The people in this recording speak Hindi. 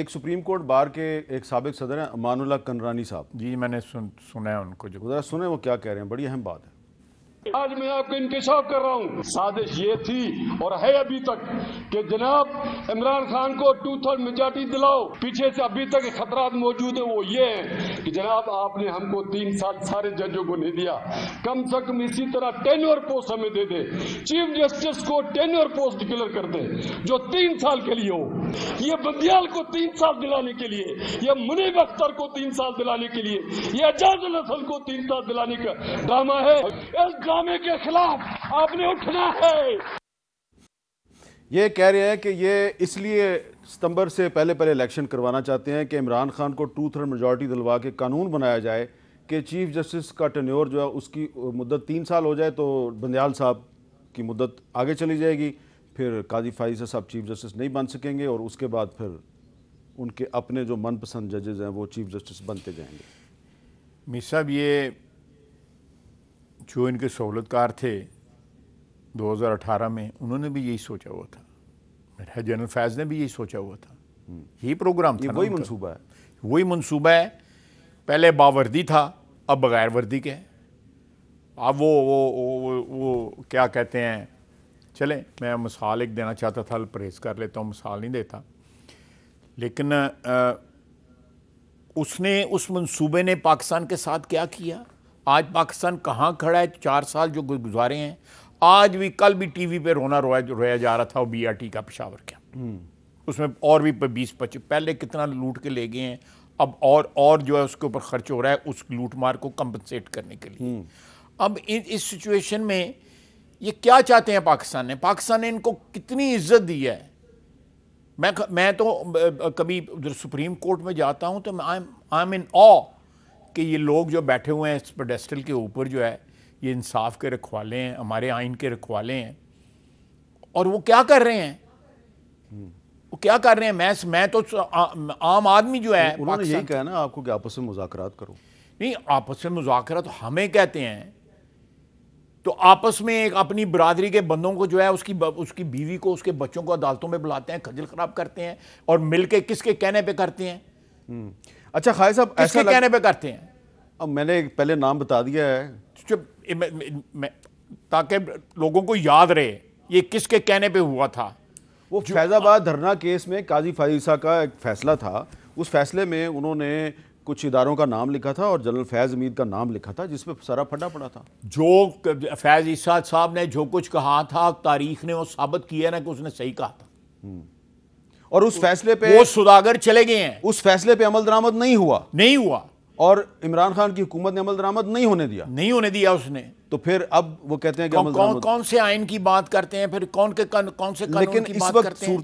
एक सुप्रीम कोर्ट बार के एक सबक सदर हैं अमानुल्ला कनरानी साहब जी मैंने सुन सुना है उनको जो सुने वो क्या कह रहे हैं बड़ी अहम बात है आज मैं आपको इंकशाफ कर रहा हूँ साजिश ये थी और है अभी तक कि जनाब इमरान खान को टू थर्ड मेजोरिटी दिलाओ पीछे से अभी तक खतरा मौजूद है वो ये है कि जनाब आपने हमको तीन साल सारे जजों को नहीं दिया कम से कम इसी तरह टेन्योर पोस्ट हमें दे दे चीफ जस्टिस को टेन्योर पोस्ट डिक्लेयर कर दे जो तीन साल के लिए हो ये बदियाल को तीन साल दिलाने के लिए यह मुनीब अख्तर को तीन साल दिलाने के लिए यह एजाज को तीन साल दिलाने का ड्रामा है गुलामी के खिलाफ आपने उठना है ये कह रहे हैं कि ये इसलिए सितंबर से पहले पहले इलेक्शन करवाना चाहते हैं कि इमरान खान को टू थर्ड मेजोरिटी दिलवा के कानून बनाया जाए कि चीफ जस्टिस का टन्योर जो है उसकी मुद्दत तीन साल हो जाए तो बंदयाल साहब की मुद्दत आगे चली जाएगी फिर काजी फाइजा साहब चीफ जस्टिस नहीं बन सकेंगे और उसके बाद फिर उनके अपने जो मनपसंद जजेज़ हैं वो चीफ जस्टिस बनते जाएंगे मीर साहब ये जो इनके सहूलतकार थे 2018 में उन्होंने भी यही सोचा हुआ था मेरा जनरल फैज ने भी यही सोचा हुआ था हम्म। यही प्रोग्राम था वही मनसूबा है वही मनसूबा है पहले बावर्दी था अब बगैर वर्दी के अब वो वो वो, वो क्या कहते हैं चलें मैं मिसाल एक देना चाहता था परहेज कर लेता हूँ मिसाल नहीं देता लेकिन आ, उसने उस मंसूबे ने पाकिस्तान के साथ क्या किया आज पाकिस्तान कहाँ खड़ा है चार साल जो गुजारे हैं आज भी कल भी टीवी पे रोना रोया रोया जा रहा था वो बीआरटी का पेशावर क्या हम्म। उसमें और भी बीस पच्चीस पहले कितना लूट के ले गए हैं अब और और जो है उसके ऊपर खर्च हो रहा है उस लूट मार को कंपनसेट करने के लिए हम्म। अब इन इस सिचुएशन में ये क्या चाहते हैं पाकिस्तान ने पाकिस्तान ने इनको कितनी इज्जत दी है मैं मैं तो कभी सुप्रीम कोर्ट में जाता हूँ तो आई एम आई एम इन ऑ कि ये लोग जो बैठे हुए हैं इस पेडेस्टल के ऊपर जो है ये इंसाफ के रखवाले हैं हमारे आइन के रखवाले हैं और वो क्या कर रहे हैं वो क्या कर रहे हैं मैं मैं तो आ, आम आदमी जो है उन्होंने यही कहा ना आपको कि आपस में मुजाकरात करो नहीं आपस में मुजाकर तो हमें कहते हैं तो आपस में एक अपनी बरादरी के बंदों को जो है उसकी उसकी बीवी को उसके बच्चों को अदालतों में बुलाते हैं खजल खराब करते हैं और मिलके किसके कहने पे करते हैं हम्म। अच्छा खाए साहब ऐसे कहने पे करते हैं अब मैंने पहले नाम बता दिया है ताकि लोगों को याद रहे ये किसके कहने पे हुआ था वो फैज़ाबाद धरना केस में काजी फाइसा का एक फैसला था उस फैसले में उन्होंने कुछ इदारों का नाम लिखा था और जनरल फैज़ उमीद का नाम लिखा था जिसमें सारा फटा पड़ा था जो फैज़ ईसा साहब ने जो कुछ कहा था तारीख ने वो साबित किया ना कि उसने सही कहा था हम्म। और उस फैसले पे वो सुधागर चले गए हैं उस फैसले पे अमल दरामद नहीं हुआ नहीं हुआ और इमरान खान की हुकूमत ने अमल दरामद नहीं होने दिया नहीं होने दिया उसने तो फिर अब वो कहते हैं कि कौन कौन, कौन से आइन की बात करते हैं फिर कौन के कौन से लेकिन इस वक्त